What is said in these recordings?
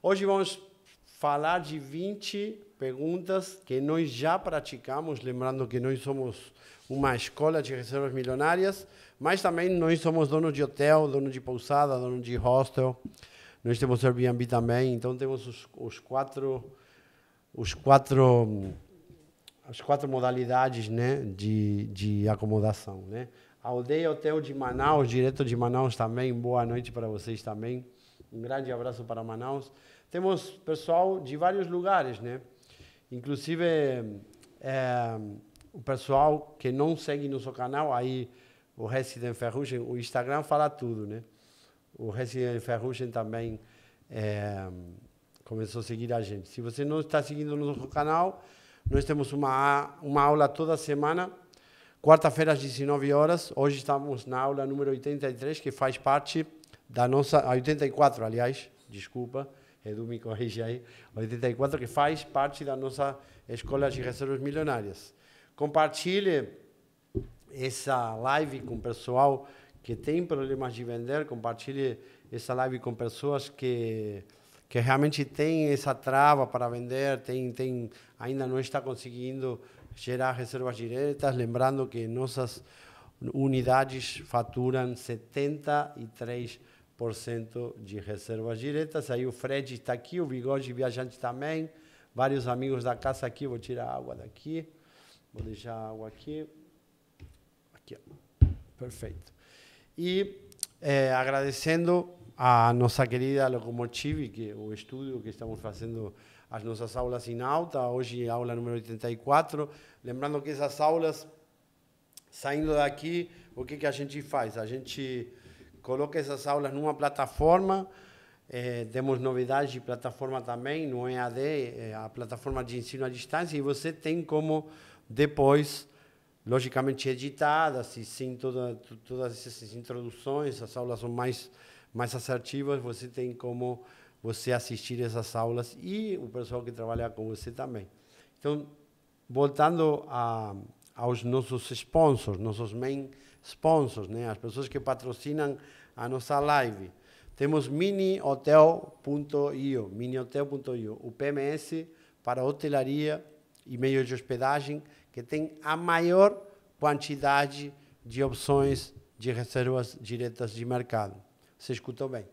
Hoje vamos falar de 20 perguntas que nós já praticamos, lembrando que nós somos uma escola de reservas milionárias, mas também nós somos donos de hotel, dono de pousada, dono de hostel, nós temos Airbnb também, então temos os, os quatro os quatro as quatro modalidades, né, de, de acomodação, né? aldeia Hotel de Manaus, direto de Manaus também, boa noite para vocês também. Um grande abraço para Manaus. Temos pessoal de vários lugares, né? Inclusive, é, o pessoal que não segue nosso canal, aí o Resident Ferrugem, o Instagram fala tudo, né? O Resident Ferrugem também é, começou a seguir a gente. Se você não está seguindo nosso canal, nós temos uma, uma aula toda semana, quarta-feira às 19 horas. Hoje estamos na aula número 83, que faz parte da nossa. 84, aliás, desculpa, Edu me corrige aí. 84, que faz parte da nossa Escola de Reservas Milionárias. Compartilhe essa live com o pessoal que tem problemas de vender, compartilhe essa live com pessoas que que realmente tem essa trava para vender, tem, tem ainda não está conseguindo gerar reservas diretas, lembrando que nossas unidades faturam 73 de reservas diretas. Aí o Fred está aqui, o Bigode Viajante também, vários amigos da casa aqui. Vou tirar a água daqui, vou deixar a água aqui. Aqui, ó. perfeito. E é, agradecendo a nossa querida Locomotive, que é o estúdio que estamos fazendo as nossas aulas em alta, hoje aula número 84. Lembrando que essas aulas, saindo daqui, o que, que a gente faz? A gente coloque essas aulas numa plataforma. É, eh, temos novidades de plataforma também no EAD, é eh, a plataforma de ensino à distância, e você tem como depois, logicamente editadas, e sim toda, todas essas introduções, as aulas são mais, mais assertivas, você tem como você assistir essas aulas e o pessoal que trabalha com você também. Então, voltando a, aos nossos sponsors, nossos main sponsors, sponsors, né? as pessoas que patrocinam a nossa live. Temos minihotel.io, minihotel.io, o PMS para hotelaria e meio de hospedagem, que tem a maior quantidade de opções de reservas diretas de mercado. Você escutou bem.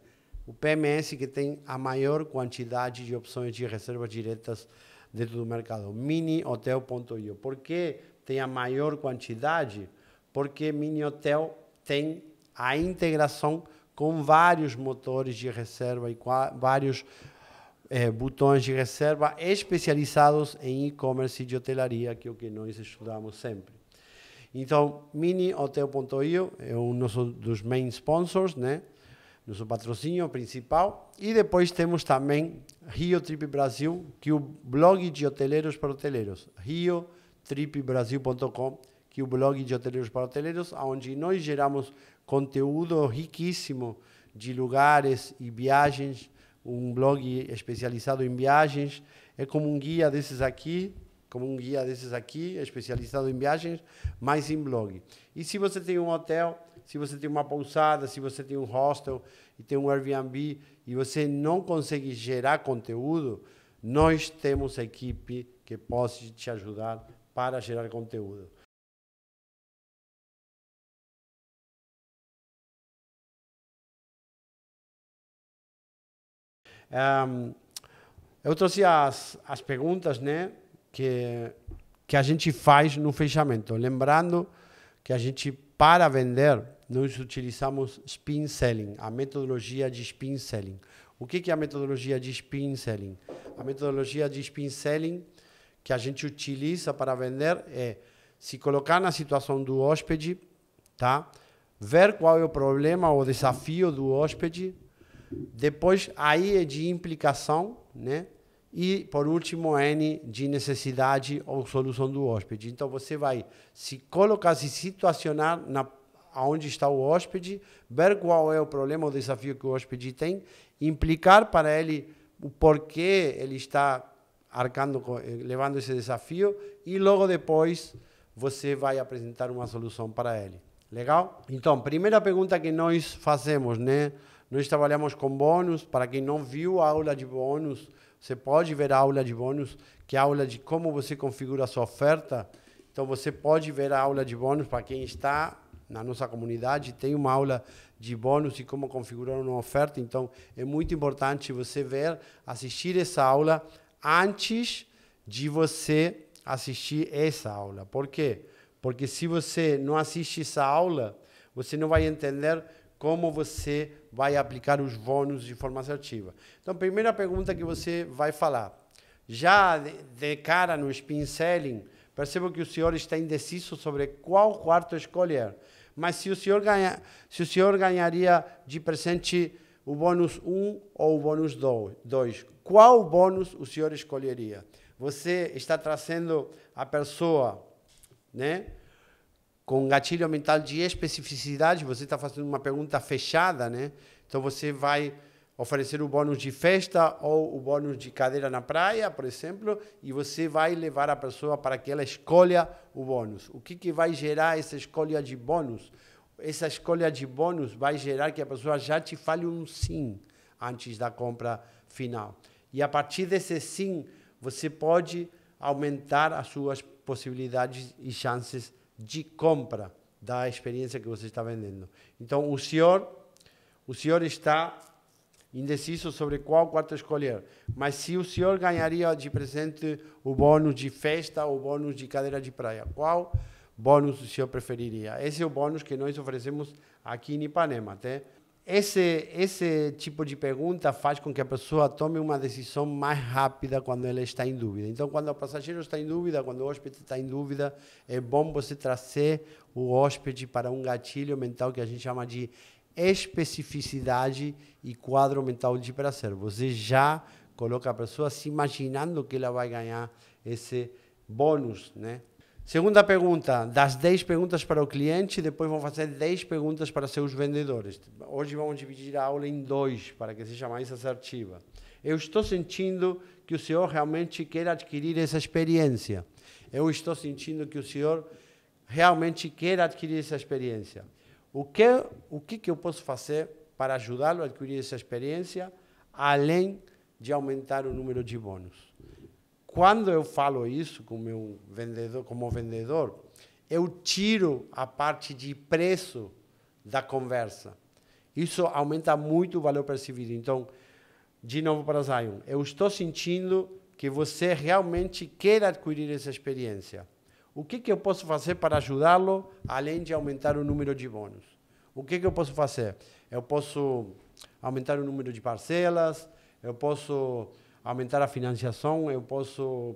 O PMS que tem a maior quantidade de opções de reservas diretas dentro do mercado, minihotel.io. Por que tem a maior quantidade? porque Mini Hotel tem a integração com vários motores de reserva e vários é, botões de reserva especializados em e-commerce e de hotelaria, que é o que nós estudamos sempre. Então, minihotel.io é um nosso, dos main sponsors, né? nosso patrocínio principal. E depois temos também Rio Trip Brasil, que é o blog de hoteleiros para hoteleiros, riotripbrasil.com.br que o blog de Hoteleiros para Hoteleiros, onde nós geramos conteúdo riquíssimo de lugares e viagens, um blog especializado em viagens, é como um guia desses aqui, como um guia desses aqui, especializado em viagens, mas em blog. E se você tem um hotel, se você tem uma pousada, se você tem um hostel e tem um Airbnb e você não consegue gerar conteúdo, nós temos a equipe que pode te ajudar para gerar conteúdo. Um, ehm, eu trouxe as, as perguntas né, que, que a gente faz no fechamento. Lembrando que a gente, para vender, nós utilizamos spin selling, a metodologia de spin selling. O que é a metodologia de spin selling? A metodologia de spin selling que a gente utiliza para vender é se colocar na situação do hóspede, tá? ver qual é o problema ou desafio do hóspede, depois, A é de implicação, né? E, por último, é N de necessidade ou solução do hóspede. Então, você vai se colocar, se situacionar na, onde está o hóspede, ver qual é o problema, o desafio que o hóspede tem, implicar para ele o porquê ele está arcando, eh, levando esse desafio e logo depois você vai apresentar uma solução para ele. Legal? Então, primeira pergunta que nós fazemos, né? Nós trabalhamos com bônus. Para quem não viu a aula de bônus, você pode ver a aula de bônus, que é a aula de como você configura a sua oferta. Então, você pode ver a aula de bônus para quem está na nossa comunidade. Tem uma aula de bônus e como configurar uma oferta. Então, é muito importante você ver, assistir essa aula antes de você assistir essa aula. Por quê? Porque se você não assiste essa aula, você não vai entender como você vai aplicar os bônus de forma assertiva. Então, primeira pergunta que você vai falar. Já de, de cara no spin selling, percebo que o senhor está indeciso sobre qual quarto escolher. Mas se o senhor, ganha, se o senhor ganharia de presente o bônus 1 ou o bônus 2, qual bônus o senhor escolheria? Você está trazendo a pessoa, né? com gatilho mental de especificidade, você está fazendo uma pergunta fechada, né? Então você vai oferecer o bônus de festa ou o bônus de cadeira na praia, por exemplo, e você vai levar a pessoa para que ela escolha o bônus. O que, que vai gerar essa escolha de bônus? Essa escolha de bônus vai gerar que a pessoa já te fale um sim antes da compra final. E a partir desse sim, você pode aumentar as suas possibilidades e chances de de compra da experiência que você está vendendo. Então, o senhor, o senhor está indeciso sobre qual quarto escolher, mas se o senhor ganharia de presente o bônus de festa ou o bônus de cadeira de praia, qual bônus o senhor preferiria? Esse é o bônus que nós oferecemos aqui em Ipanema, até. Tá? Esse, esse tipo de pergunta faz com que a pessoa tome uma decisão mais rápida quando ela está em dúvida. Então, quando o passageiro está em dúvida, quando o hóspede está em dúvida, é bom você trazer o hóspede para um gatilho mental que a gente chama de especificidade e quadro mental de prazer. Você já coloca a pessoa se imaginando que ela vai ganhar esse bônus, né? Segunda pergunta, das 10 perguntas para o cliente, depois vão fazer 10 perguntas para seus vendedores. Hoje vamos dividir a aula em dois, para que seja mais assertiva. Eu estou sentindo que o senhor realmente quer adquirir essa experiência. Eu estou sentindo que o senhor realmente quer adquirir essa experiência. O que, o que, que eu posso fazer para ajudá-lo a adquirir essa experiência, além de aumentar o número de bônus? Quando eu falo isso com meu vendedor, como vendedor, eu tiro a parte de preço da conversa. Isso aumenta muito o valor percebido. Então, de novo para Zion, eu estou sentindo que você realmente quer adquirir essa experiência. O que, que eu posso fazer para ajudá-lo, além de aumentar o número de bônus? O que, que eu posso fazer? Eu posso aumentar o número de parcelas, eu posso aumentar a financiação, eu posso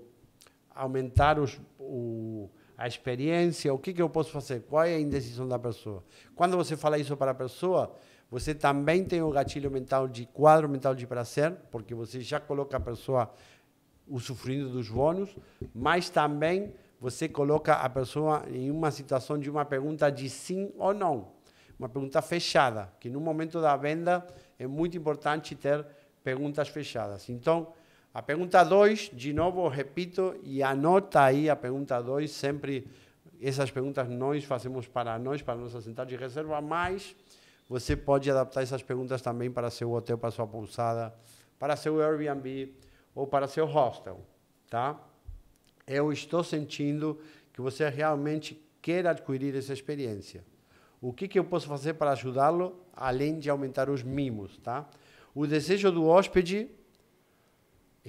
aumentar os, o, a experiência, o que, que eu posso fazer, qual é a indecisão da pessoa. Quando você fala isso para a pessoa, você também tem o gatilho mental de quadro mental de prazer, porque você já coloca a pessoa usufruindo dos bônus, mas também você coloca a pessoa em uma situação de uma pergunta de sim ou não, uma pergunta fechada, que no momento da venda é muito importante ter perguntas fechadas. Então, a pergunta 2, de novo, repito, e anota aí a pergunta 2, sempre essas perguntas nós fazemos para nós, para nossa central de reserva, mas você pode adaptar essas perguntas também para seu hotel, para sua pousada, para seu Airbnb ou para seu hostel, tá? Eu estou sentindo que você realmente quer adquirir essa experiência. O que, que eu posso fazer para ajudá-lo, além de aumentar os mimos, tá? O desejo do hóspede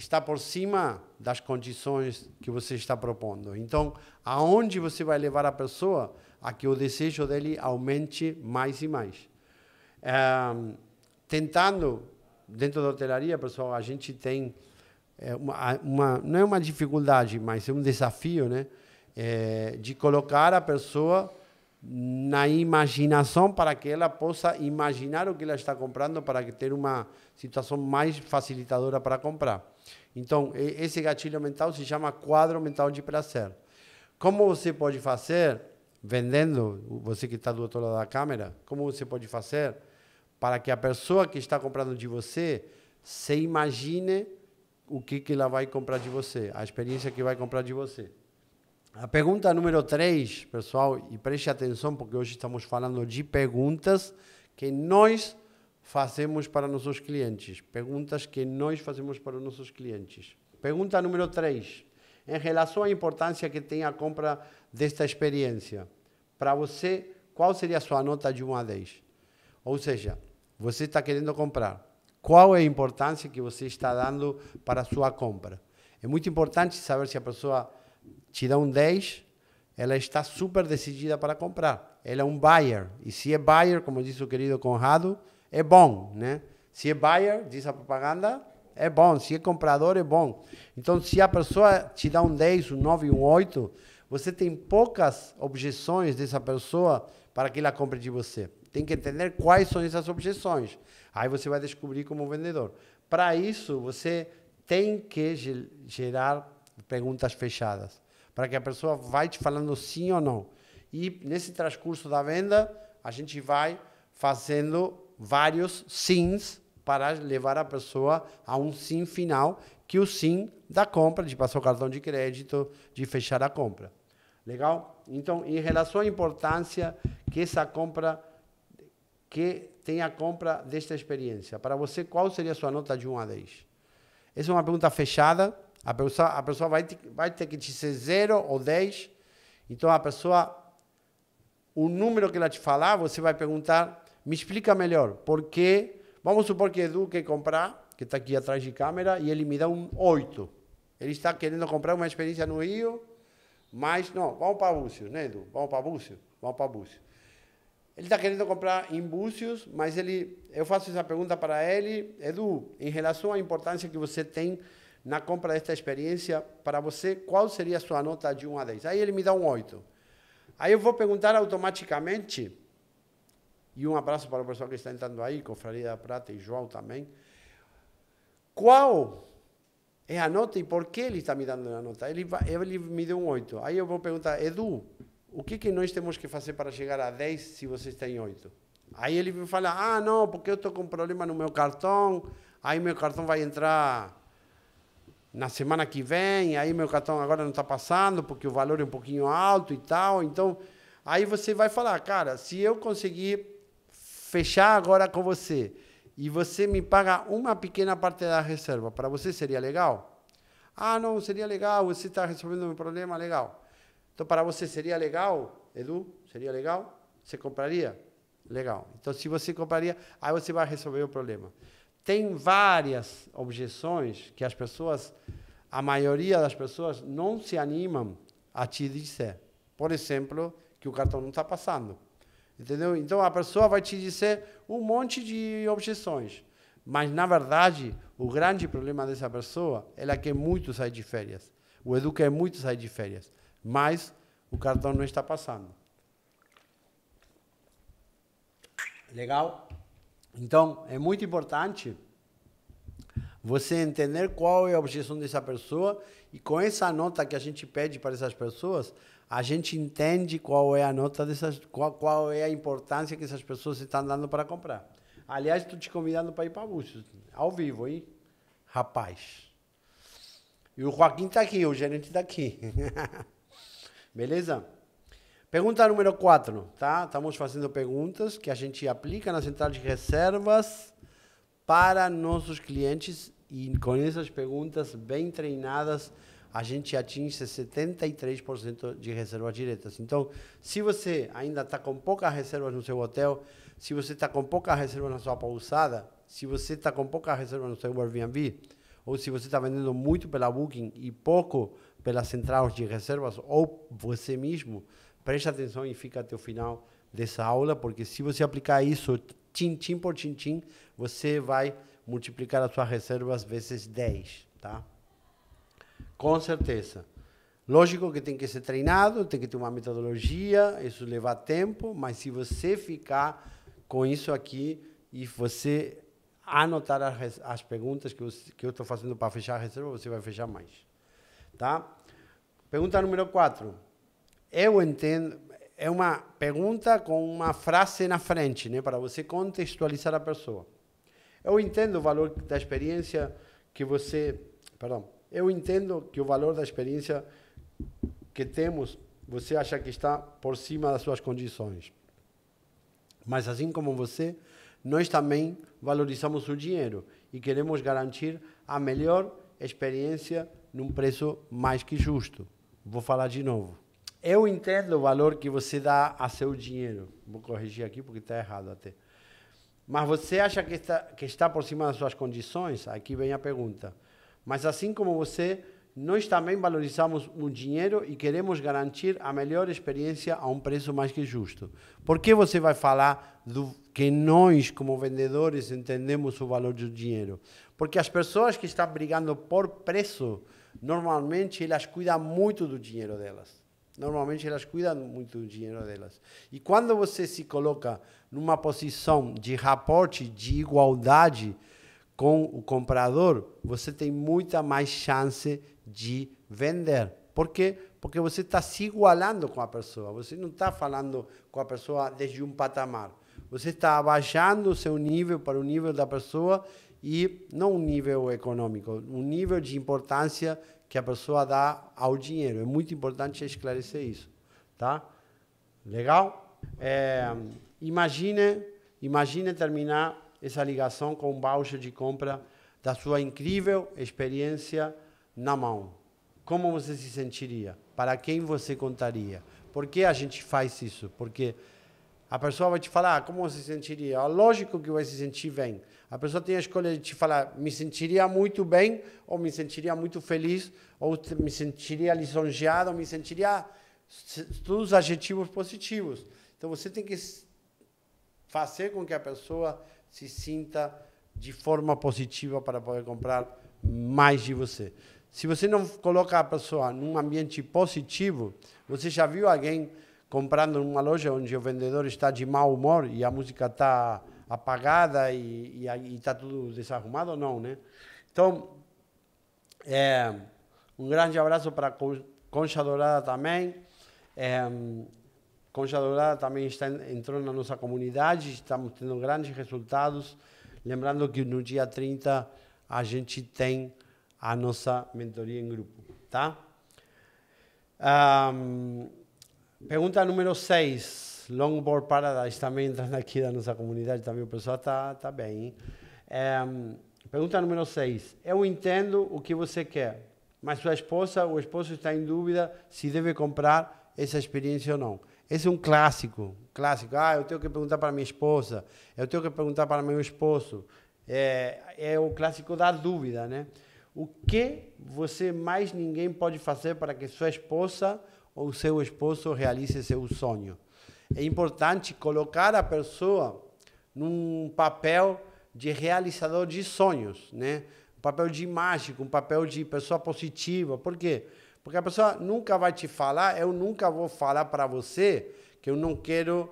está por cima das condições que você está propondo. Então, aonde você vai levar a pessoa a que o desejo dele aumente mais e mais? É, tentando, dentro da hotelaria, pessoal, a gente tem eh, uma, uma, não é uma dificuldade, mas é um desafio, né? É, de colocar a pessoa na imaginação para que ela possa imaginar o que ela está comprando para que ter uma situação mais facilitadora para comprar. Então, esse gatilho mental se chama quadro mental de prazer. Como você pode fazer, vendendo, você que está do outro lado da câmera, como você pode fazer para que a pessoa que está comprando de você se imagine o que, que ela vai comprar de você, a experiência que vai comprar de você. A pergunta número 3, pessoal, e preste atenção porque hoje estamos falando de perguntas que nós fazemos para nossos clientes. Perguntas que nós fazemos para nossos clientes. Pergunta número 3. Em relação à importância que tem a compra desta experiência, para você, qual seria a sua nota de 1 a 10? Ou seja, você está querendo comprar. Qual é a importância que você está dando para a sua compra? É muito importante saber se a pessoa te dá um 10, ela está super decidida para comprar. Ela é um buyer. E se é buyer, como disse o querido Conrado, é bom, né? Se é buyer, diz a propaganda, é bom. Se é comprador, é bom. Então, se a pessoa te dá um 10, um 9, um 8, você tem poucas objeções dessa pessoa para que ela compre de você. Tem que entender quais são essas objeções. Aí você vai descobrir como vendedor. Para isso, você tem que gerar perguntas fechadas para que a pessoa vai te falando sim ou não. E nesse transcurso da venda, a gente vai fazendo vários sims para levar a pessoa a um sim final, que o sim da compra, de passar o cartão de crédito, de fechar a compra. Legal? Então, em relação à importância que essa compra, que tem a compra desta experiência, para você, qual seria a sua nota de 1 a 10? Essa é uma pergunta fechada, a pessoa, a pessoa vai, vai ter que dizer zero ou dez. Então, a pessoa, o número que ela te falar, você vai perguntar, me explica melhor, porque, vamos supor que Edu quer comprar, que está aqui atrás de câmera, e ele me dá um oito. Ele está querendo comprar uma experiência no Rio, mas não, vamos para Búzios, né, Edu? Vamos para Búzios? Vamos para Búzios. Ele está querendo comprar em Búzios, mas ele, eu faço essa pergunta para ele, Edu, em relação à importância que você tem na compra desta experiência para você, qual seria a sua nota de 1 a 10? Aí ele me dá um 8. Aí eu vou perguntar automaticamente, e um abraço para o pessoal que está entrando aí, Confraria da Prata e João também, qual é a nota e por que ele está me dando a nota? Ele, ele me deu um 8. Aí eu vou perguntar, Edu, o que, que nós temos que fazer para chegar a 10 se você está em 8? Aí ele me fala, ah, não, porque eu estou com problema no meu cartão, aí meu cartão vai entrar na semana que vem, aí meu cartão agora não está passando porque o valor é um pouquinho alto e tal. Então, aí você vai falar, cara, se eu conseguir fechar agora com você e você me paga uma pequena parte da reserva, para você seria legal? Ah, não, seria legal, você está resolvendo meu problema, legal. Então, para você seria legal, Edu? Seria legal? Você compraria? Legal. Então, se você compraria, aí você vai resolver o problema tem várias objeções que as pessoas, a maioria das pessoas, não se animam a te dizer. Por exemplo, que o cartão não está passando. Entendeu? Então a pessoa vai te dizer um monte de objeções. Mas, na verdade, o grande problema dessa pessoa é que muito sai de férias. O Edu quer muito sair de férias, mas o cartão não está passando. Legal? Então, é muito importante você entender qual é a objeção dessa pessoa e com essa nota que a gente pede para essas pessoas, a gente entende qual é a nota dessas, qual, qual é a importância que essas pessoas estão dando para comprar. Aliás, estou te convidando para ir para Búzios, ao vivo, hein? Rapaz. E o Joaquim está aqui, o gerente está aqui. Beleza? Pergunta número 4, tá? Estamos fazendo perguntas que a gente aplica na central de reservas para nossos clientes e com essas perguntas bem treinadas, a gente atinge 73% de reservas diretas. Então, se você ainda está com poucas reservas no seu hotel, se você está com poucas reservas na sua pousada, se você está com poucas reservas no seu Airbnb, ou se você está vendendo muito pela Booking e pouco pelas centrais de reservas, ou você mesmo, Preste atenção e fica até o final dessa aula, porque se você aplicar isso tintim por tintim, você vai multiplicar as suas reservas vezes 10, tá? Com certeza. Lógico que tem que ser treinado, tem que ter uma metodologia, isso leva tempo, mas se você ficar com isso aqui e você anotar as, as perguntas que eu que estou fazendo para fechar a reserva, você vai fechar mais. Tá? Pergunta número 4 eu entendo. É uma pergunta com uma frase na frente, né, para você contextualizar a pessoa. Eu entendo o valor da experiência que você. Perdão. Eu entendo que o valor da experiência que temos, você acha que está por cima das suas condições. Mas assim como você, nós também valorizamos o dinheiro e queremos garantir a melhor experiência num preço mais que justo. Vou falar de novo. Eu entendo o valor que você dá a seu dinheiro. Vou corrigir aqui porque está errado até. Mas você acha que está, que está por cima das suas condições? Aqui vem a pergunta. Mas assim como você, nós também valorizamos o dinheiro e queremos garantir a melhor experiência a um preço mais que justo. Por que você vai falar do que nós, como vendedores, entendemos o valor do dinheiro? Porque as pessoas que estão brigando por preço, normalmente elas cuidam muito do dinheiro delas. Normalmente elas cuidam muito do dinheiro delas. E quando você se coloca numa posição de raporte, de igualdade com o comprador, você tem muita mais chance de vender. Por quê? Porque você está se igualando com a pessoa. Você não está falando com a pessoa desde um patamar. Você está abaixando o seu nível para o nível da pessoa e não um nível econômico, um nível de importância que a pessoa dá ao dinheiro. É muito importante esclarecer isso, tá? Legal? É, imagine, imagine terminar essa ligação com um voucher de compra da sua incrível experiência na mão. Como você se sentiria? Para quem você contaria? Por que a gente faz isso? Porque a pessoa vai te falar ah, como você se sentiria. Lógico que vai se sentir bem. A pessoa tem a escolha de te falar, me sentiria muito bem, ou me sentiria muito feliz, ou me sentiria lisonjeado, ou me sentiria todos os adjetivos positivos. Então você tem que fazer com que a pessoa se sinta de forma positiva para poder comprar mais de você. Se você não coloca a pessoa num ambiente positivo, você já viu alguém comprando numa loja onde o vendedor está de mau humor e a música está apagada e está tudo desarrumado, não, né? Então, é, um grande abraço para Concha Dourada também. É, Concha Dourada também está, entrou na nossa comunidade, estamos tendo grandes resultados. Lembrando que no dia 30 a gente tem a nossa mentoria em grupo, tá? Um, pergunta número 6. Longboard Paradise também entrando aqui da nossa comunidade, também o pessoal está tá bem. É, pergunta número 6. Eu entendo o que você quer, mas sua esposa ou esposo está em dúvida se deve comprar essa experiência ou não. Esse é um clássico, clássico. Ah, eu tenho que perguntar para minha esposa, eu tenho que perguntar para meu esposo. É, é o clássico da dúvida, né? O que você mais ninguém pode fazer para que sua esposa ou seu esposo realize seu sonho? é importante colocar a pessoa num papel de realizador de sonhos, né? Um papel de mágico, um papel de pessoa positiva. Por quê? Porque a pessoa nunca vai te falar, eu nunca vou falar para você que eu não quero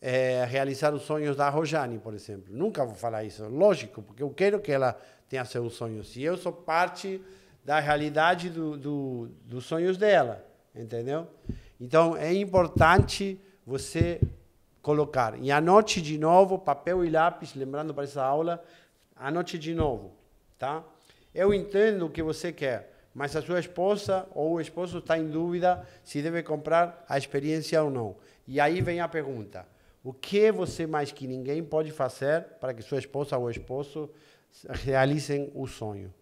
é, realizar os sonhos da Rojane, por exemplo. Nunca vou falar isso, lógico, porque eu quero que ela tenha seus sonhos. E eu sou parte da realidade do, do, dos sonhos dela, entendeu? Então é importante você colocar. E anote de novo, papel e lápis, lembrando para essa aula, anote de novo, tá? Eu entendo o que você quer, mas a sua esposa ou o esposo está em dúvida se deve comprar a experiência ou não. E aí vem a pergunta: o que você mais que ninguém pode fazer para que sua esposa ou esposo realizem o sonho?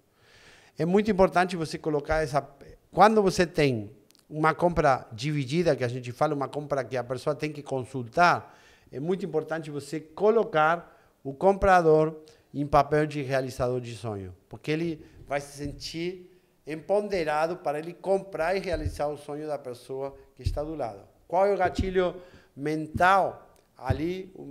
É muito importante você colocar essa. Quando você tem uma compra dividida, que a gente fala, uma compra que a pessoa tem que consultar, é muito importante você colocar o comprador em papel de realizador de sonho, porque ele vai se sentir empoderado para ele comprar e realizar o sonho da pessoa que está do lado. Qual é o gatilho mental ali? O,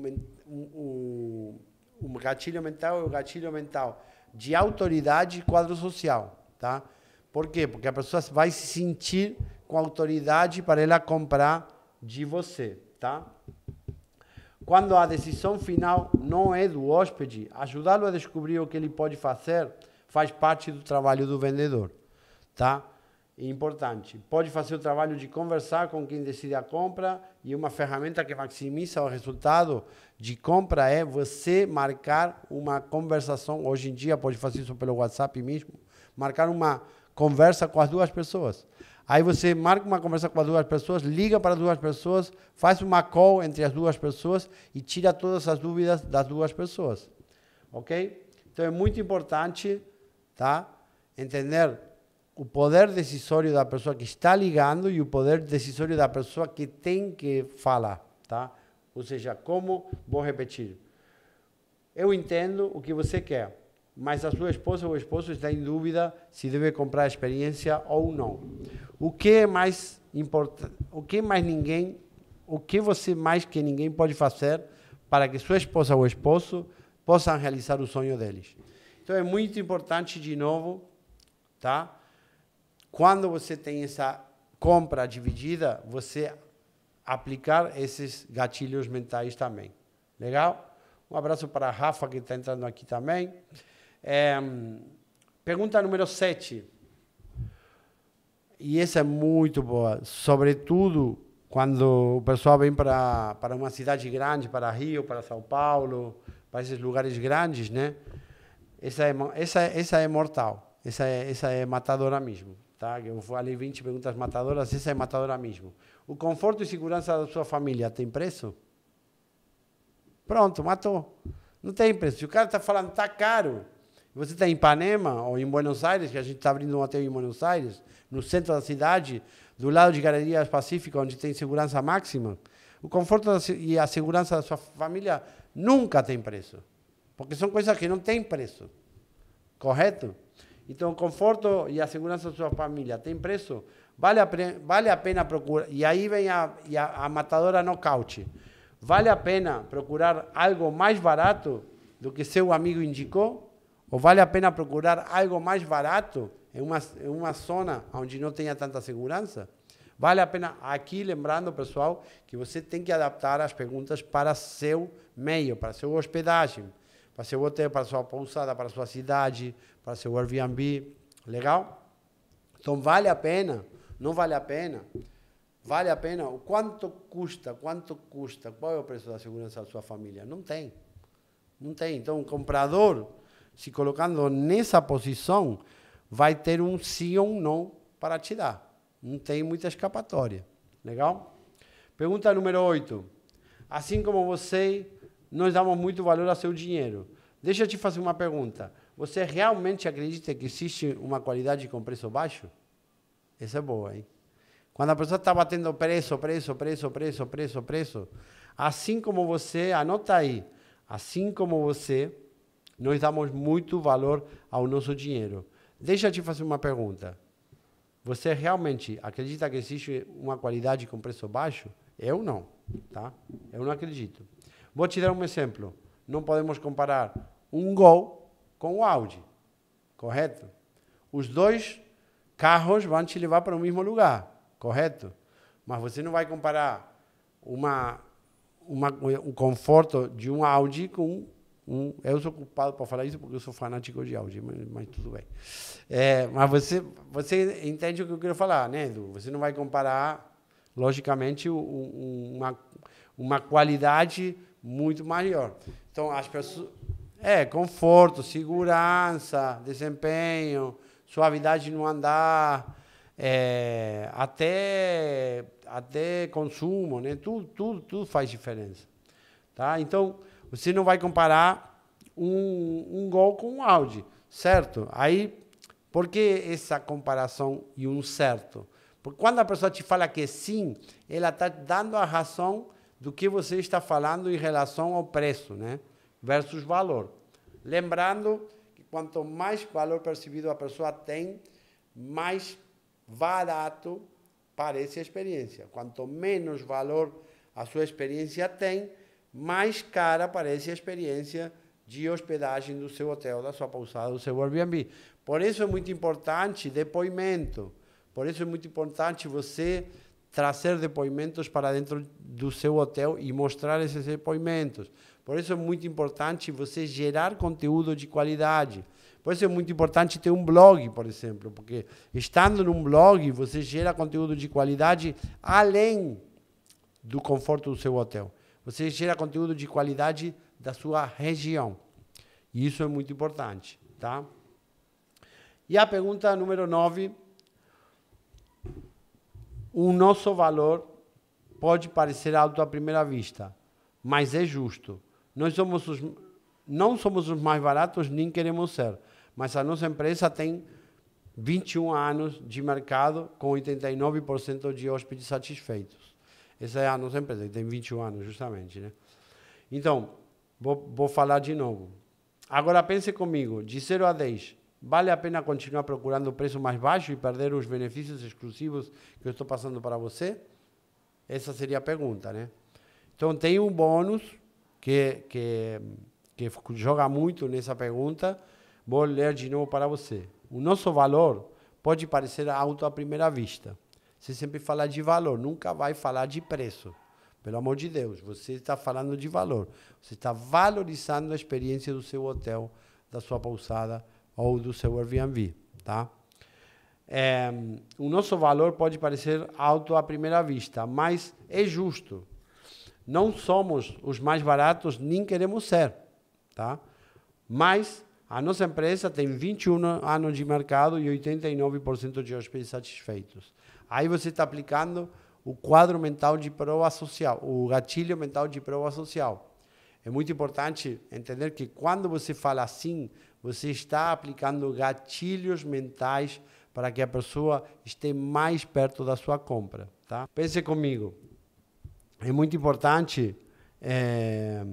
o, o gatilho mental é o gatilho mental de autoridade e quadro social, tá? Por quê? Porque a pessoa vai se sentir com autoridade para ela comprar de você, tá? Quando a decisão final não é do hóspede, ajudá-lo a descobrir o que ele pode fazer faz parte do trabalho do vendedor, tá? importante. Pode fazer o trabalho de conversar com quem decide a compra e uma ferramenta que maximiza o resultado de compra é você marcar uma conversação. Hoje em dia pode fazer isso pelo WhatsApp mesmo, marcar uma conversa com as duas pessoas. Aí você marca uma conversa com as duas pessoas, liga para as duas pessoas, faz uma call entre as duas pessoas e tira todas as dúvidas das duas pessoas. Ok? Então é muito importante tá? entender o poder decisório da pessoa que está ligando e o poder decisório da pessoa que tem que falar. Tá? Ou seja, como, vou repetir, eu entendo o que você quer mas a sua esposa ou esposo está em dúvida se deve comprar a experiência ou não. O que é mais importante? O que mais ninguém? O que você mais que ninguém pode fazer para que sua esposa ou esposo possam realizar o sonho deles? Então é muito importante de novo, tá? Quando você tem essa compra dividida, você aplicar esses gatilhos mentais também. Legal? Um abraço para a Rafa que está entrando aqui também. É, pergunta número 7. E essa é muito boa. Sobretudo quando o pessoal vem para, para uma cidade grande, para Rio, para São Paulo, para esses lugares grandes, né? Essa é, essa, essa é mortal. Essa é, essa é matadora mesmo. Tá? Eu falei 20 perguntas matadoras, essa é matadora mesmo. O conforto e segurança da sua família tem preço? Pronto, matou. Não tem preço. Se o cara está falando, está caro. Você está em Ipanema ou em Buenos Aires, que a gente está abrindo um hotel em Buenos Aires, no centro da cidade, do lado de Galerias Pacífico, onde tem segurança máxima. O conforto e a segurança da sua família nunca tem preço, porque são coisas que não têm preço, correto? Então, o conforto e a segurança da sua família tem preço? Vale a, vale a pena procurar. E aí vem a, e a, a matadora nocaute. Vale a pena procurar algo mais barato do que seu amigo indicou? Ou vale a pena procurar algo mais barato em uma, em uma zona onde não tenha tanta segurança? Vale a pena aqui, lembrando, pessoal, que você tem que adaptar as perguntas para seu meio, para sua hospedagem, para seu hotel, para sua pousada, para sua cidade, para seu Airbnb. Legal? Então, vale a pena? Não vale a pena? Vale a pena? O quanto custa? Quanto custa? Qual é o preço da segurança da sua família? Não tem. Não tem. Então, o comprador se colocando nessa posição, vai ter um sim ou um não para te dar. Não tem muita escapatória. Legal? Pergunta número 8. Assim como você, nós damos muito valor ao seu dinheiro. Deixa eu te fazer uma pergunta. Você realmente acredita que existe uma qualidade com preço baixo? Essa é boa, hein? Quando a pessoa está batendo preço, preço, preço, preço, preço, preço, assim como você, anota aí, assim como você, nós damos muito valor ao nosso dinheiro. Deixa eu te fazer uma pergunta. Você realmente acredita que existe uma qualidade com preço baixo? Eu não, tá? Eu não acredito. Vou te dar um exemplo. Não podemos comparar um Gol com o Audi, correto? Os dois carros vão te levar para o mesmo lugar, correto? Mas você não vai comparar uma, uma, o conforto de um Audi com um, é, eu sou culpado para falar isso porque eu sou fanático de áudio, mas, mas tudo bem. É, mas você, você entende o que eu quero falar, né, Edu? Você não vai comparar, logicamente, um, uma, uma qualidade muito maior. Então, as pessoas. É, conforto, segurança, desempenho, suavidade no andar, é, até, até consumo, né? Tudo, tudo, tudo faz diferença. Tá? Então. Você não vai comparar um, um Gol com um Audi, certo? Aí, por que essa comparação e um certo? Porque quando a pessoa te fala que sim, ela está dando a razão do que você está falando em relação ao preço, né? Versus valor. Lembrando que quanto mais valor percebido a pessoa tem, mais barato parece a experiência. Quanto menos valor a sua experiência tem, mais cara parece a experiência de hospedagem do seu hotel, da sua pousada, do seu Airbnb. Por isso é muito importante depoimento. Por isso é muito importante você trazer depoimentos para dentro do seu hotel e mostrar esses depoimentos. Por isso é muito importante você gerar conteúdo de qualidade. Por isso é muito importante ter um blog, por exemplo, porque estando num blog você gera conteúdo de qualidade além do conforto do seu hotel. Você gera conteúdo de qualidade da sua região. E isso é muito importante, tá? E a pergunta número 9. O nosso valor pode parecer alto à primeira vista, mas é justo. Nós somos os, não somos os mais baratos, nem queremos ser, mas a nossa empresa tem 21 anos de mercado com 89% de hóspedes satisfeitos. Essa é a ah, nossa empresa, que tem 21 anos, justamente. Né? Então, vou, vou falar de novo. Agora pense comigo, de 0 a 10, vale a pena continuar procurando o preço mais baixo e perder os benefícios exclusivos que eu estou passando para você? Essa seria a pergunta, né? Então, tem um bônus que, que, que joga muito nessa pergunta. Vou ler de novo para você. O nosso valor pode parecer alto à primeira vista, você sempre fala de valor, nunca vai falar de preço. Pelo amor de Deus, você está falando de valor. Você está valorizando a experiência do seu hotel, da sua pousada ou do seu Airbnb, tá? É, o nosso valor pode parecer alto à primeira vista, mas é justo. Não somos os mais baratos, nem queremos ser, tá? Mas a nossa empresa tem 21 anos de mercado e 89% de hóspedes satisfeitos. Aí você está aplicando o quadro mental de prova social, o gatilho mental de prova social. É muito importante entender que quando você fala assim, você está aplicando gatilhos mentais para que a pessoa esteja mais perto da sua compra. Tá? Pense comigo. É muito importante é,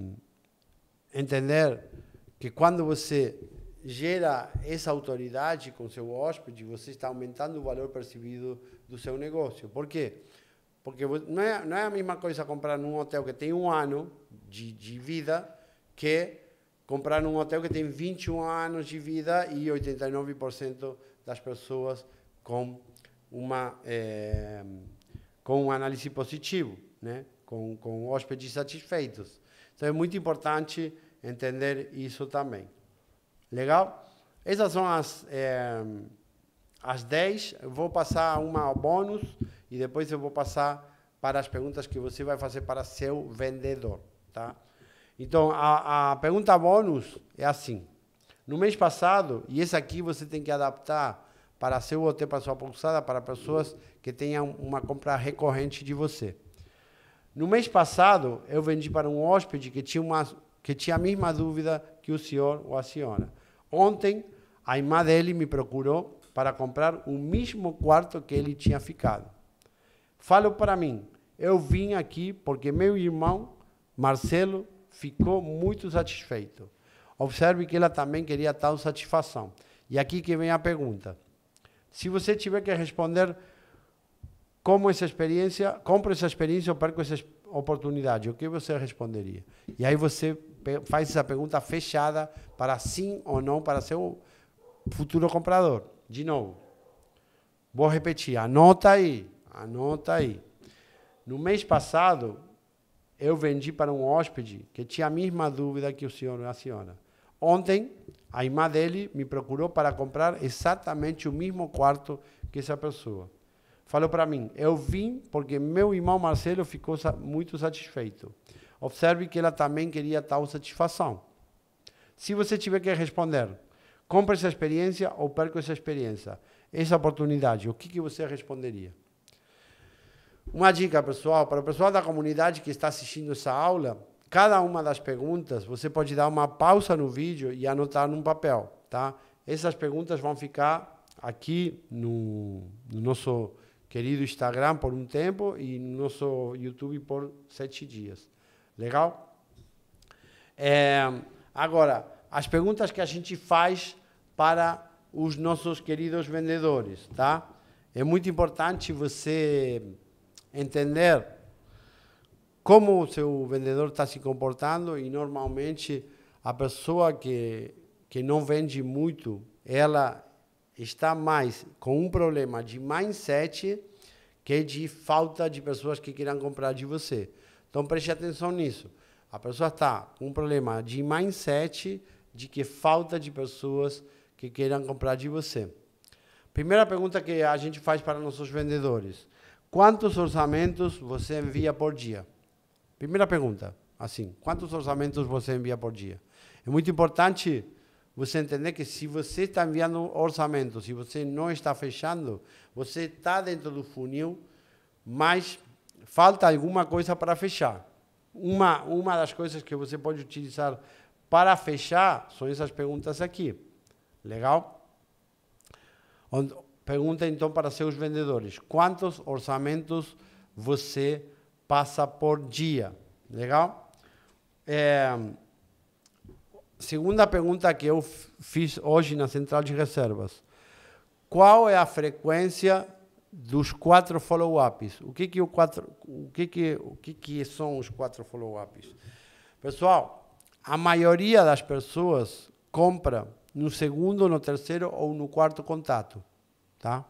entender que quando você gera essa autoridade com seu hóspede, você está aumentando o valor percebido do seu negócio. Por quê? Porque não é, não é a mesma coisa comprar num hotel que tem um ano de, de vida que comprar num hotel que tem 21 anos de vida e 89% das pessoas com uma é, com um análise positivo, né? com, com hóspedes satisfeitos. Então é muito importante entender isso também. Legal? Essas são as. É, às 10, vou passar uma bônus e depois eu vou passar para as perguntas que você vai fazer para seu vendedor, tá? Então, a, a pergunta bônus é assim. No mês passado, e esse aqui você tem que adaptar para seu hotel, para sua pousada, para pessoas que tenham uma compra recorrente de você. No mês passado, eu vendi para um hóspede que tinha, uma, que tinha a mesma dúvida que o senhor ou a senhora. Ontem, a irmã dele me procurou para comprar o mesmo quarto que ele tinha ficado. Fale para mim: Eu vim aqui porque meu irmão, Marcelo, ficou muito satisfeito. Observe que ela também queria tal satisfação. E aqui que vem a pergunta. Se você tiver que responder como essa experiência, compro essa experiência ou perco essa oportunidade, o que você responderia? E aí você faz essa pergunta fechada para sim ou não para seu futuro comprador. De novo. Vou repetir, anota aí, anota aí. No mês passado, eu vendi para um hóspede que tinha a mesma dúvida que o senhor e a senhora. Ontem, a irmã dele me procurou para comprar exatamente o mesmo quarto que essa pessoa. Falou para mim: Eu vim porque meu irmão Marcelo ficou muito satisfeito. Observe que ela também queria tal satisfação. Se você tiver que responder, compra essa experiência ou perca essa experiência. Essa oportunidade, o que, que você responderia? Uma dica, pessoal, para o pessoal da comunidade que está assistindo essa aula, cada uma das perguntas, você pode dar uma pausa no vídeo e anotar num papel, tá? Essas perguntas vão ficar aqui no, no nosso querido Instagram por um tempo e no nosso YouTube por sete dias. Legal? É, agora, as perguntas que a gente faz para os nossos queridos vendedores, tá? É muito importante você entender como o seu vendedor está se comportando e normalmente a pessoa que que não vende muito, ela está mais com um problema de mindset que de falta de pessoas que queiram comprar de você. Então preste atenção nisso. A pessoa está com um problema de mindset de que falta de pessoas que queiram comprar de você. Primeira pergunta que a gente faz para nossos vendedores: quantos orçamentos você envia por dia? Primeira pergunta, assim, quantos orçamentos você envia por dia? É muito importante você entender que se você está enviando orçamentos, se você não está fechando, você está dentro do funil, mas falta alguma coisa para fechar. Uma, uma das coisas que você pode utilizar para fechar são essas perguntas aqui. Legal? Pergunta então para seus vendedores: quantos orçamentos você passa por dia? Legal? É, segunda pergunta que eu fiz hoje na central de reservas: qual é a frequência dos quatro follow-ups? O que que o quatro, o que que o que que são os quatro follow-ups? Pessoal, a maioria das pessoas compra no segundo, no terceiro ou no quarto contato, tá?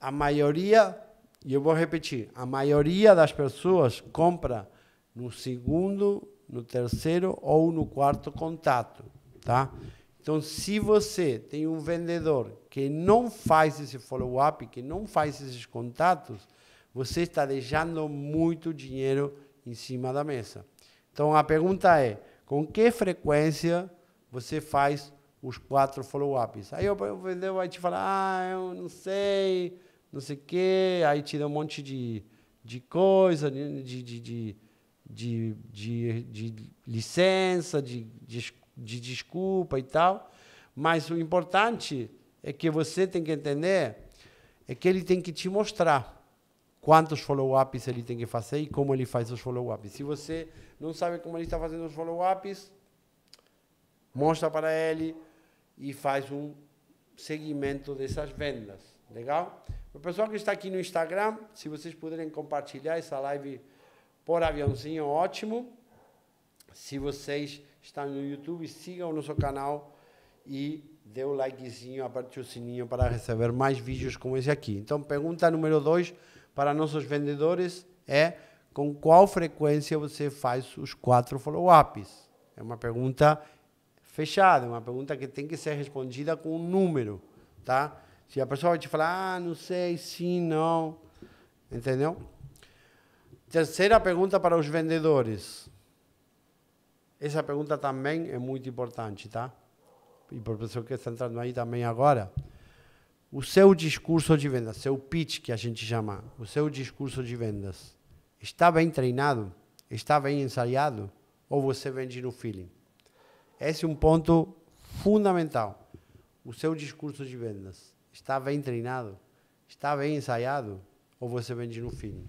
A maioria, e eu vou repetir, a maioria das pessoas compra no segundo, no terceiro ou no quarto contato, tá? Então, se você tem um vendedor que não faz esse follow-up, que não faz esses contatos, você está deixando muito dinheiro em cima da mesa. Então, a pergunta é: com que frequência você faz os quatro follow-ups. Aí o vendedor vai te falar, ah, eu não sei, não sei o quê, aí tira um monte de, de coisa, de, de, de, de, licença, de, de desculpa e tal. Mas o importante é que você tem que entender é que ele tem que te mostrar quantos follow-ups ele tem que fazer e como ele faz os follow-ups. Se você não sabe como ele está fazendo os follow-ups, mostra para ele e faz um segmento dessas vendas. Legal? O pessoal que está aqui no Instagram, se vocês puderem compartilhar essa live por aviãozinho, ótimo. Se vocês estão no YouTube, sigam o nosso canal e dê o likezinho, aperte o sininho para receber mais vídeos como esse aqui. Então, pergunta número 2 para nossos vendedores é com qual frequência você faz os quatro follow-ups? É uma pergunta fechada, é uma pergunta que tem que ser respondida com um número, tá? Se a pessoa vai te falar, ah, não sei, sim, não, entendeu? Terceira pergunta para os vendedores. Essa pergunta também é muito importante, tá? E para o pessoal que está entrando aí também agora, o seu discurso de vendas, seu pitch que a gente chama, o seu discurso de vendas, está bem treinado? Está bem ensaiado? Ou você vende no feeling? Esse é um ponto fundamental. O seu discurso de vendas está bem treinado? Está bem ensaiado? Ou você vende no fim?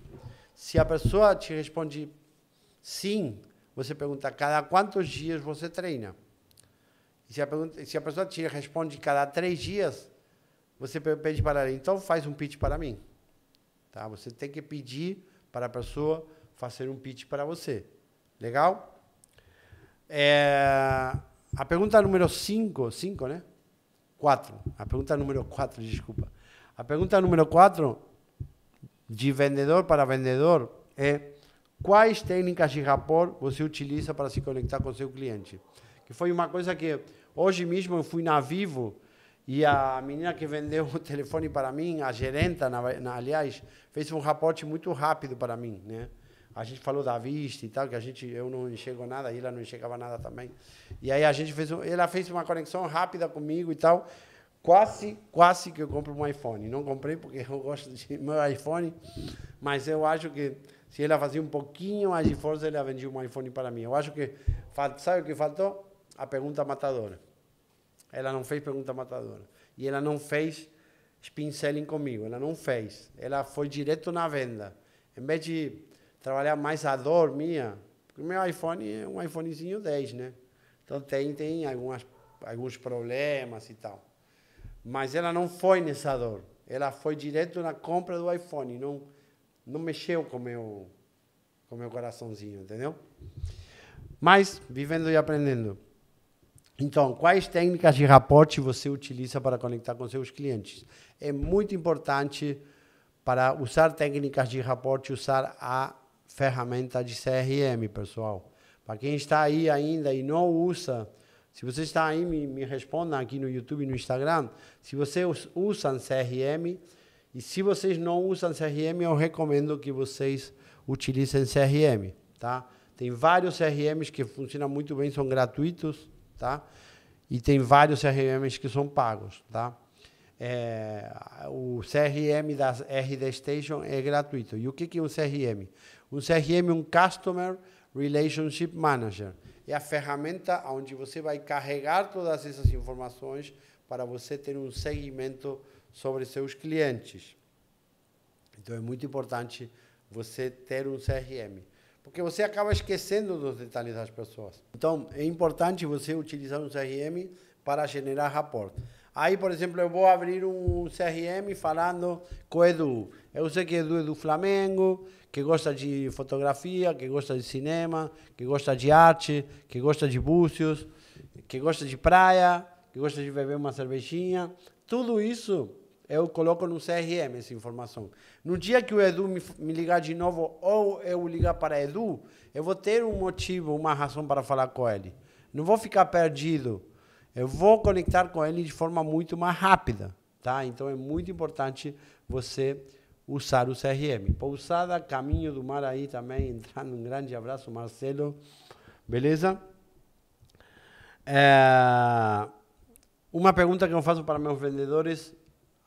Se a pessoa te responde sim, você pergunta cada quantos dias você treina? E se a, pergunta, se a pessoa te responde cada três dias, você pede para ela, então faz um pitch para mim. Tá? Você tem que pedir para a pessoa fazer um pitch para você. Legal? É, a pergunta número 5, 5, né? 4. A pergunta número 4, desculpa. A pergunta número 4, de vendedor para vendedor, é quais técnicas de rapport você utiliza para se conectar com seu cliente? Que foi uma coisa que hoje mesmo eu fui na Vivo e a menina que vendeu o telefone para mim, a gerenta, na, na, aliás, fez um raporte muito rápido para mim, né? A gente falou da vista e tal, que a gente, eu não enxergo nada, e ela não enxergava nada também. E aí a gente fez, ela fez uma conexão rápida comigo e tal. Quase, quase que eu compro um iPhone. Não comprei porque eu gosto de meu iPhone, mas eu acho que se ela fazia um pouquinho mais de força, ela vendia um iPhone para mim. Eu acho que, sabe o que faltou? A pergunta matadora. Ela não fez pergunta matadora. E ela não fez spin selling comigo. Ela não fez. Ela foi direto na venda. Em vez de trabalhar mais a dor minha. Porque o meu iPhone é um iPhonezinho 10, né? Então tem, tem algumas, alguns problemas e tal. Mas ela não foi nessa dor. Ela foi direto na compra do iPhone. Não, não mexeu com meu, com meu coraçãozinho, entendeu? Mas vivendo e aprendendo. Então, quais técnicas de raporte você utiliza para conectar com seus clientes? É muito importante para usar técnicas de raporte usar a ferramenta de CRM, pessoal. Para quem está aí ainda e não usa, se você está aí, me, me responda aqui no YouTube e no Instagram. Se vocês usam CRM e se vocês não usam CRM, eu recomendo que vocês utilizem CRM, tá? Tem vários CRMs que funcionam muito bem, são gratuitos, tá? E tem vários CRMs que são pagos, tá? É, o CRM da RD Station é gratuito. E o que, é um CRM? Um CRM é um Customer Relationship Manager. É a ferramenta onde você vai carregar todas essas informações para você ter um segmento sobre seus clientes. Então é muito importante você ter um CRM, porque você acaba esquecendo dos detalhes das pessoas. Então é importante você utilizar um CRM para generar rapport. Aí, por exemplo, eu vou abrir um CRM falando com o Edu. Eu sei que Edu é do Flamengo, que gosta de fotografia, que gosta de cinema, que gosta de arte, que gosta de búzios, que gosta de praia, que gosta de beber uma cervejinha. Tudo isso eu coloco no CRM, essa informação. No dia que o Edu me, me ligar de novo ou eu ligar para Edu, eu vou ter um motivo, uma razão para falar com ele. Não vou ficar perdido eu vou conectar com ele de forma muito mais rápida, tá? Então é muito importante você usar o CRM. Pousada Caminho do Mar aí também entrando. Um grande abraço, Marcelo. Beleza? É... Uma pergunta que eu faço para meus vendedores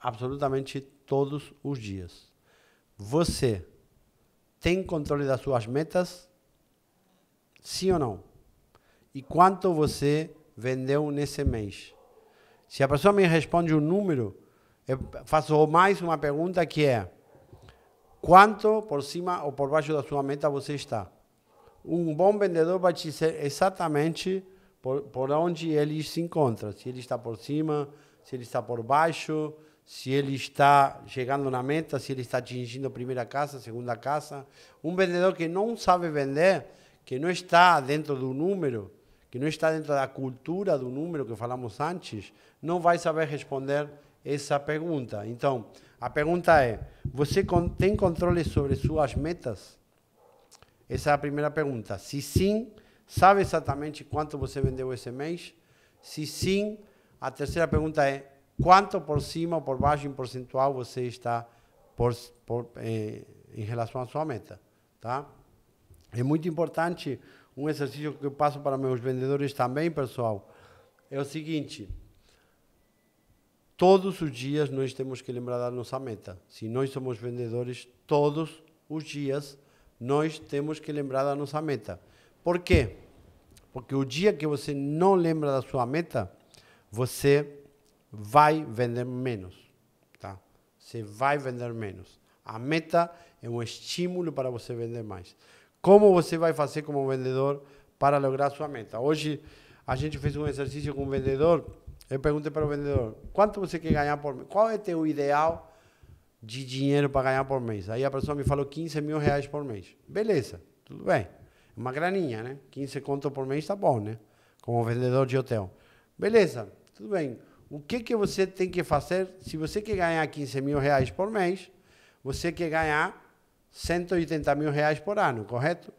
absolutamente todos os dias. Você tem controle das suas metas? Sim ou não? E quanto você vendeu nesse mês. Se a pessoa me responde um número, eu faço mais uma pergunta que é quanto por cima ou por baixo da sua meta você está? Um bom vendedor vai te dizer exatamente por, por onde ele se encontra. Se ele está por cima, se ele está por baixo, se ele está chegando na meta, se ele está atingindo a primeira casa, a segunda casa. Um vendedor que não sabe vender, que não está dentro do número, que não está dentro da cultura do número que falamos antes, não vai saber responder essa pergunta. Então, a pergunta é: você tem controle sobre suas metas? Essa é a primeira pergunta. Se sim, sabe exatamente quanto você vendeu esse mês? Se sim, a terceira pergunta é: quanto por cima, por baixo em percentual você está por, por, eh, em relação à sua meta? Tá? É muito importante um exercício que eu passo para meus vendedores também, pessoal, é o seguinte. Todos os dias nós temos que lembrar da nossa meta. Se nós somos vendedores, todos os dias nós temos que lembrar da nossa meta. Por quê? Porque o dia que você não lembra da sua meta, você vai vender menos, tá? Você vai vender menos. A meta é um estímulo para você vender mais. Como você vai fazer como vendedor para lograr sua meta? Hoje a gente fez um exercício com o vendedor. Eu perguntei para o vendedor: quanto você quer ganhar por mês? Qual é teu ideal de dinheiro para ganhar por mês? Aí a pessoa me falou 15 mil reais por mês. Beleza, tudo bem. Uma graninha, né? 15 conto por mês está bom, né? Como vendedor de hotel. Beleza, tudo bem. O que, que você tem que fazer se você quer ganhar 15 mil reais por mês? Você quer ganhar 180 mil reais por ano, correto?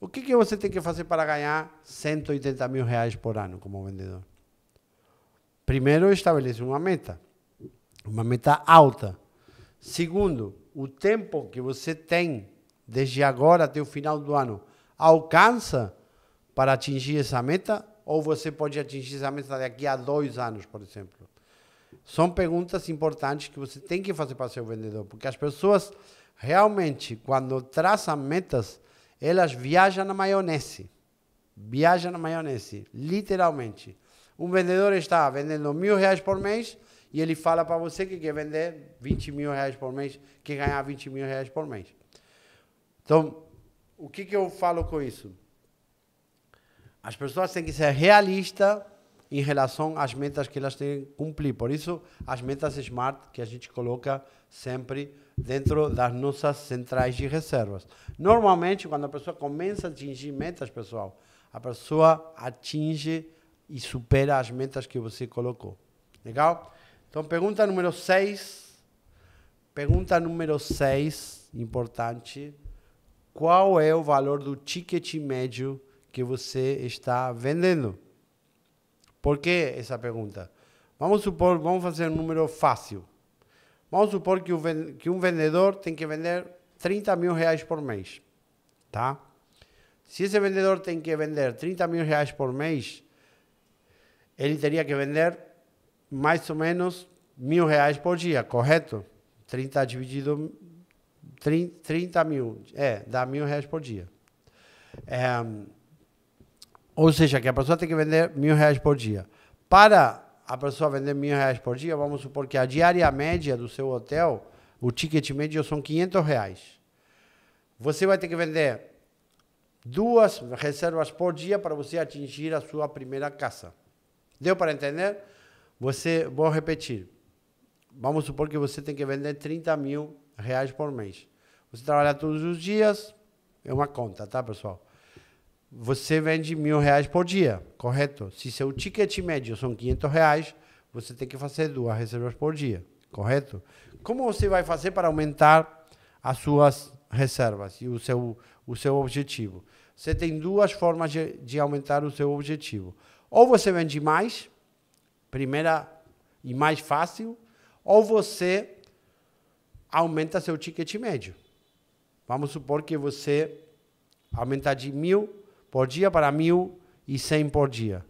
O que, que você tem que fazer para ganhar 180 mil reais por ano como vendedor? Primeiro, estabelece uma meta, uma meta alta. Segundo, o tempo que você tem desde agora até o final do ano alcança para atingir essa meta? Ou você pode atingir essa meta daqui a dois anos, por exemplo? São perguntas importantes que você tem que fazer para seu vendedor, porque as pessoas realmente, quando traçam metas, elas viajam na maionese. Viajam na maionese, literalmente. Um vendedor está vendendo mil reais por mês e ele fala para você que quer vender 20 mil reais por mês, quer ganhar 20 mil reais por mês. Então, o que, que eu falo com isso? As pessoas têm que ser realistas em relação às metas que elas têm que cumprir. Por isso, as metas SMART que a gente coloca sempre dentro das nossas centrais de reservas. Normalmente, quando a pessoa começa a atingir metas, pessoal, a pessoa atinge e supera as metas que você colocou. Legal? Então, pergunta número 6. Pergunta número 6, importante. Qual é o valor do ticket médio que você está vendendo? Por que essa pergunta? Vamos supor, vamos fazer um número fácil. Vamos supor que, o, que um vendedor tem que vender 30 mil reais por mês, tá? Se esse vendedor tem que vender 30 mil reais por mês, ele teria que vender mais ou menos mil reais por dia, correto? 30 dividido 30, 30 mil, é, dá mil reais por dia. É, ou seja, que a pessoa tem que vender mil reais por dia. Para a pessoa vender mil reais por dia, vamos supor que a diária média do seu hotel, o ticket médio são 500 reais. Você vai ter que vender duas reservas por dia para você atingir a sua primeira casa. Deu para entender? Você, vou repetir. Vamos supor que você tem que vender 30 mil reais por mês. Você trabalha todos os dias, é uma conta, tá, pessoal? você vende mil reais por dia, correto? Se seu ticket médio são 500 reais, você tem que fazer duas reservas por dia, correto? Como você vai fazer para aumentar as suas reservas e o seu, o seu objetivo? Você tem duas formas de, de aumentar o seu objetivo. Ou você vende mais, primeira e mais fácil, ou você aumenta seu ticket médio. Vamos supor que você aumentar de mil por dia para 1.100 por dia.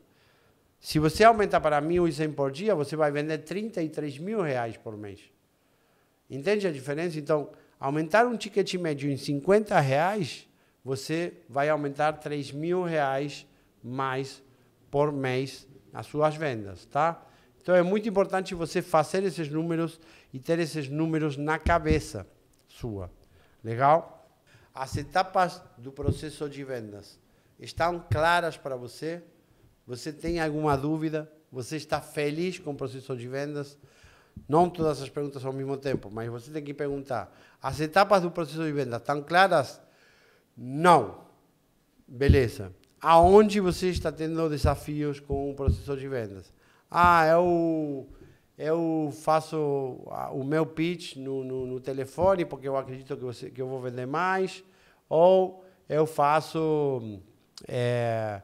Se você aumentar para 1.100 por dia, você vai vender 33 mil reais por mês. Entende a diferença? Então, aumentar um ticket médio em 50 reais, você vai aumentar 3 mil reais mais por mês as suas vendas, tá? Então é muito importante você fazer esses números e ter esses números na cabeça sua. Legal? As etapas do processo de vendas estão claras para você? Você tem alguma dúvida? Você está feliz com o processo de vendas? Não todas as perguntas ao mesmo tempo, mas você tem que perguntar: as etapas do processo de vendas estão claras? Não. Beleza. Aonde você está tendo desafios com o processo de vendas? Ah, eu, é eu é faço o meu pitch no, no, no telefone porque eu acredito que, você, que eu vou vender mais. Ou eu faço é...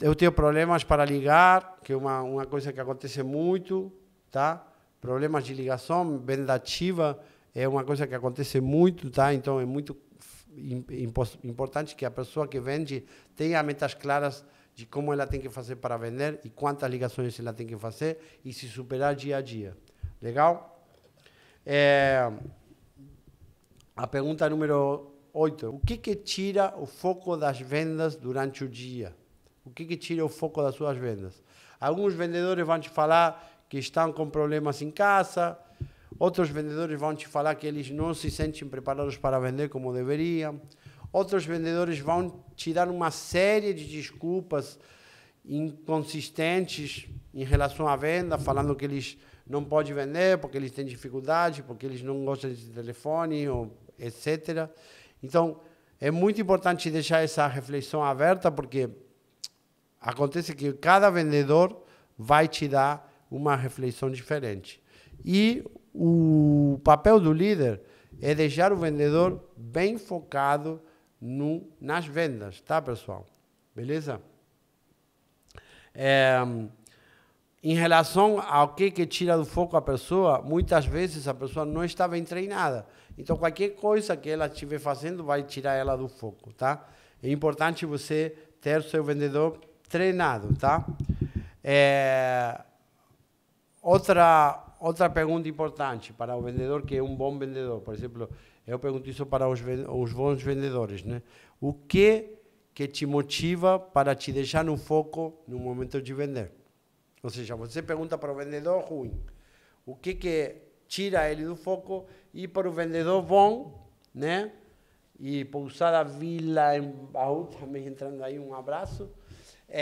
Eu tenho problemas para ligar, que é uma, uma coisa que acontece muito, tá? Problemas de ligação, venda ativa é uma coisa que acontece muito, tá? Então é muito importante que a pessoa que vende tenha metas claras de como ela tem que fazer para vender e quantas ligações ela tem que fazer e se superar dia a dia. Legal? É... a pergunta número Oito, o que, que tira o foco das vendas durante o dia? O que, que tira o foco das suas vendas? Alguns vendedores vão te falar que estão com problemas em casa, outros vendedores vão te falar que eles não se sentem preparados para vender como deveriam, outros vendedores vão te dar uma série de desculpas inconsistentes em relação à venda, falando que eles não podem vender porque eles têm dificuldade, porque eles não gostam de telefone, ou etc. Então, é muito importante deixar essa reflexão aberta, porque acontece que cada vendedor vai te dar uma reflexão diferente. E o papel do líder é deixar o vendedor bem focado no, nas vendas, tá, pessoal? Beleza? É, em relação ao que, que tira do foco a pessoa, muitas vezes a pessoa não está bem treinada. Então, qualquer coisa que ela estiver fazendo vai tirar ela do foco, tá? É importante você ter o seu vendedor treinado, tá? É... Outra, outra pergunta importante para o vendedor que é um bom vendedor, por exemplo, eu pergunto isso para os, os bons vendedores, né? O que que te motiva para te deixar no foco no momento de vender? Ou seja, você pergunta para o vendedor ruim, o que que tira ele do foco e para o vendedor bom, né? E Pousada Vila em Baú, também entrando aí, um abraço. É,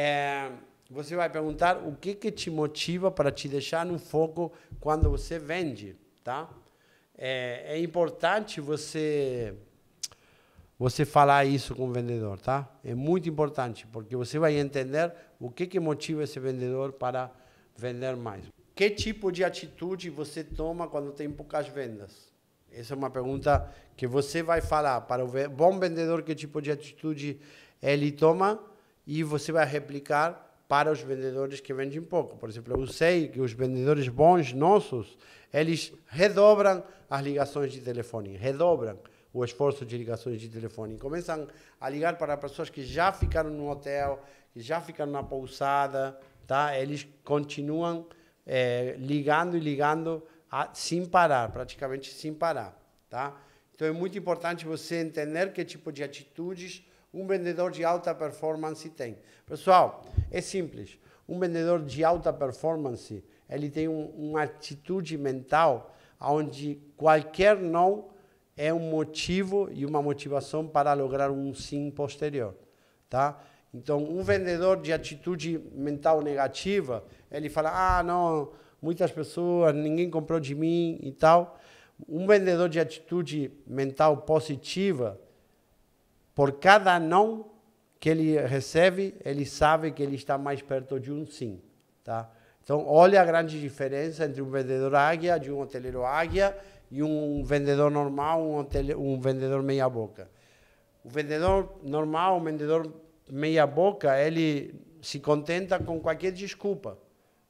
eh, você vai perguntar o que, que te motiva para te deixar no foco quando você vende, tá? É, é importante você você falar isso com o vendedor, tá? É muito importante, porque você vai entender o que, que motiva esse vendedor para vender mais que tipo de atitude você toma quando tem poucas vendas? Essa é uma pergunta que você vai falar para o bom vendedor que tipo de atitude ele toma e você vai replicar para os vendedores que vendem pouco. Por exemplo, eu sei que os vendedores bons nossos, eles redobram as ligações de telefone, redobram o esforço de ligações de telefone. Começam a ligar para pessoas que já ficaram no hotel, que já ficaram na pousada, tá? Eles continuam é, ligando e ligando a, sem parar, praticamente sem parar, tá? Então é muito importante você entender que tipo de atitudes um vendedor de alta performance tem. Pessoal, é simples. Um vendedor de alta performance, ele tem um, uma atitude mental onde qualquer não é um motivo e uma motivação para lograr um sim posterior, tá? Então, um vendedor de atitude mental negativa, ele fala: ah, não, muitas pessoas, ninguém comprou de mim e tal. Um vendedor de atitude mental positiva, por cada não que ele recebe, ele sabe que ele está mais perto de um sim, tá? Então, olha a grande diferença entre um vendedor águia, de um hoteleiro águia, e um vendedor normal, um, hotel, um vendedor meia boca. O vendedor normal, um vendedor meia boca, ele se contenta com qualquer desculpa,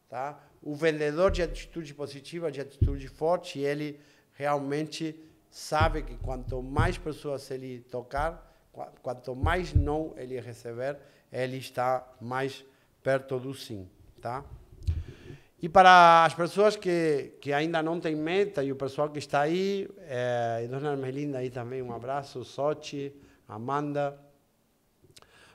tá? O vendedor de atitude positiva, de atitude forte, ele realmente sabe que quanto mais pessoas ele tocar, quanto mais não ele receber, ele está mais perto do sim, tá? E para as pessoas que, que ainda não têm meta, e o pessoal que está aí, é, e Dona Armelinda aí também, um abraço, Sochi, Amanda,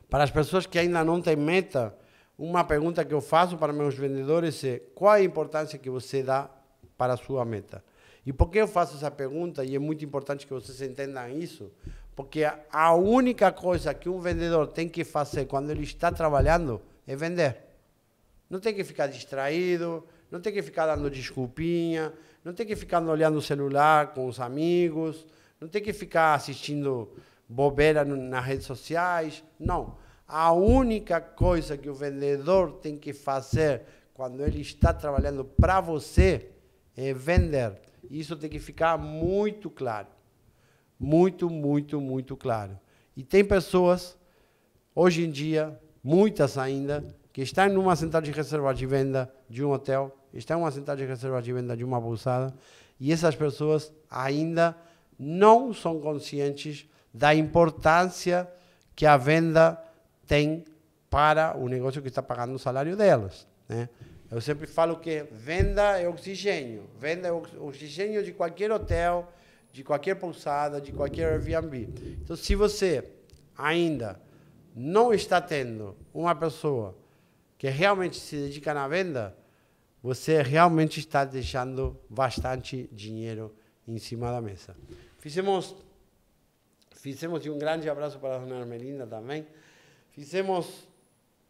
para as pessoas que ainda não têm meta, uma pergunta que eu faço para meus vendedores é qual é a importância que você dá para a sua meta? E por que eu faço essa pergunta? E é muito importante que vocês entendam isso, porque a única coisa que um vendedor tem que fazer quando ele está trabalhando é vender. Não tem que ficar distraído, não tem que ficar dando desculpinha, não tem que ficar olhando o celular com os amigos, não tem que ficar assistindo bobeira nas redes sociais. Não. A única coisa que o vendedor tem que fazer quando ele está trabalhando para você é vender. Isso tem que ficar muito claro. Muito, muito, muito claro. E tem pessoas, hoje em dia, muitas ainda, que estão numa central de reserva de venda de um hotel, estão numa central de reserva de venda de uma pousada, e essas pessoas ainda não são conscientes da importância que a venda tem para o negócio que está pagando o salário delas. Né? Eu sempre falo que venda é oxigênio. Venda é oxigênio de qualquer hotel, de qualquer pousada, de qualquer Airbnb. Então, se você ainda não está tendo uma pessoa que realmente se dedica na venda, você realmente está deixando bastante dinheiro em cima da mesa. Fizemos Fizemos, e um grande abraço para a dona Armelinda também, fizemos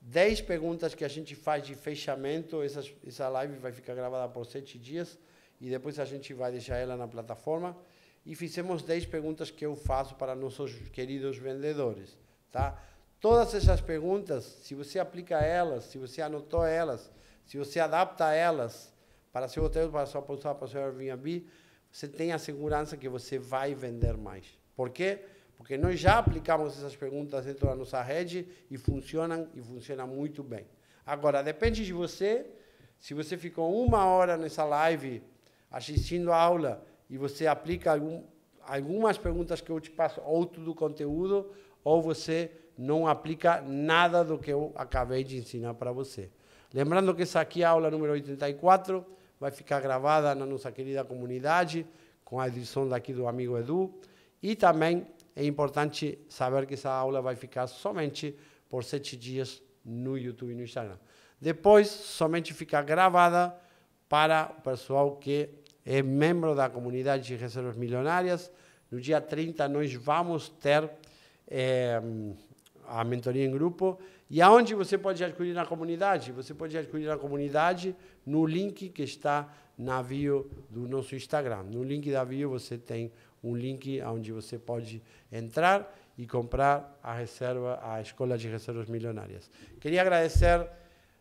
10 perguntas que a gente faz de fechamento. Essa, essa live vai ficar gravada por 7 dias e depois a gente vai deixar ela na plataforma. E fizemos 10 perguntas que eu faço para nossos queridos vendedores. Tá? Todas essas perguntas, se você aplica elas, se você anotou elas, se você adapta elas para seu hotel, para sua pousada, para seu Airbnb, você tem a segurança que você vai vender mais. Por quê? Porque porque nós já aplicamos essas perguntas dentro da nossa rede e funcionam e funcionam muito bem. Agora, depende de você. Se você ficou uma hora nessa live assistindo a aula e você aplica algum, algumas perguntas que eu te passo, ou do conteúdo, ou você não aplica nada do que eu acabei de ensinar para você. Lembrando que essa aqui é a aula número 84, vai ficar gravada na nossa querida comunidade, com a edição daqui do amigo Edu, e também é importante saber que essa aula vai ficar somente por sete dias no YouTube e no Instagram. Depois, somente fica gravada para o pessoal que é membro da comunidade de reservas milionárias. No dia 30, nós vamos ter é, a mentoria em grupo. E aonde você pode adquirir na comunidade? Você pode adquirir na comunidade no link que está na bio do nosso Instagram. No link da bio você tem um link onde você pode entrar e comprar a reserva, a Escola de Reservas Milionárias. Queria agradecer,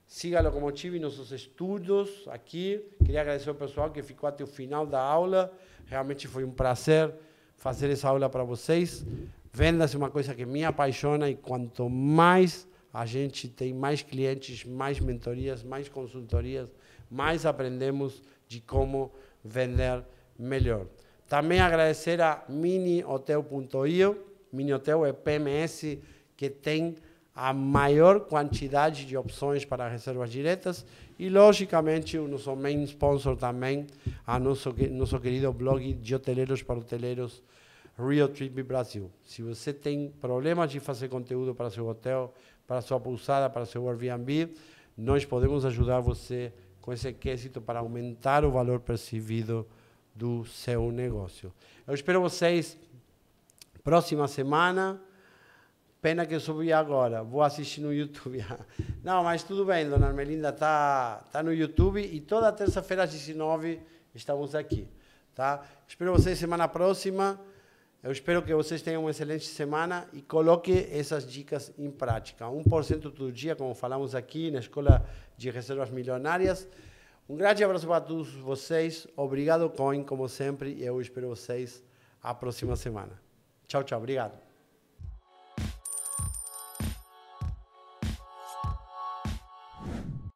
siga a Locomotiva e nossos estudos aqui. Queria agradecer ao pessoal que ficou até o final da aula. Realmente foi um prazer fazer essa aula para vocês. Vendas é uma coisa que me apaixona e quanto mais a gente tem mais clientes, mais mentorias, mais consultorias, mais aprendemos de como vender melhor. Também agradecer a minihotel.io. Mini Hotel é PMS que tem a maior quantidade de opções para reservas diretas e, logicamente, o nosso main sponsor também, a nosso, nosso querido blog de hoteleiros para hoteleiros, Real Trip Brasil. Se você tem problemas de fazer conteúdo para seu hotel, para sua pousada, para seu Airbnb, nós podemos ajudar você com esse quesito para aumentar o valor percebido do seu negócio. Eu espero vocês próxima semana. Pena que eu subi agora, vou assistir no YouTube. Não, mas tudo bem, dona Armelinda, está tá no YouTube e toda terça-feira às 19 estamos aqui, tá? Espero vocês semana próxima. Eu espero que vocês tenham uma excelente semana e coloque essas dicas em prática. 1% do dia, como falamos aqui na Escola de Reservas Milionárias. Um grande abraço para todos vocês. Obrigado, Coin, como sempre. E eu espero vocês a próxima semana. Tchau, tchau. Obrigado.